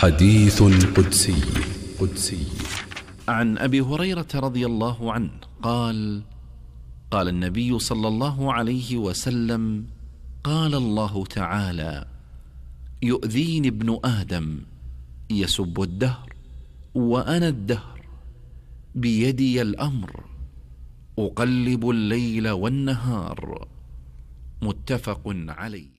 حديث قدسي قدسي عن ابي هريره رضي الله عنه قال قال النبي صلى الله عليه وسلم قال الله تعالى يؤذيني ابن ادم يسب الدهر وانا الدهر بيدي الامر اقلب الليل والنهار متفق عليه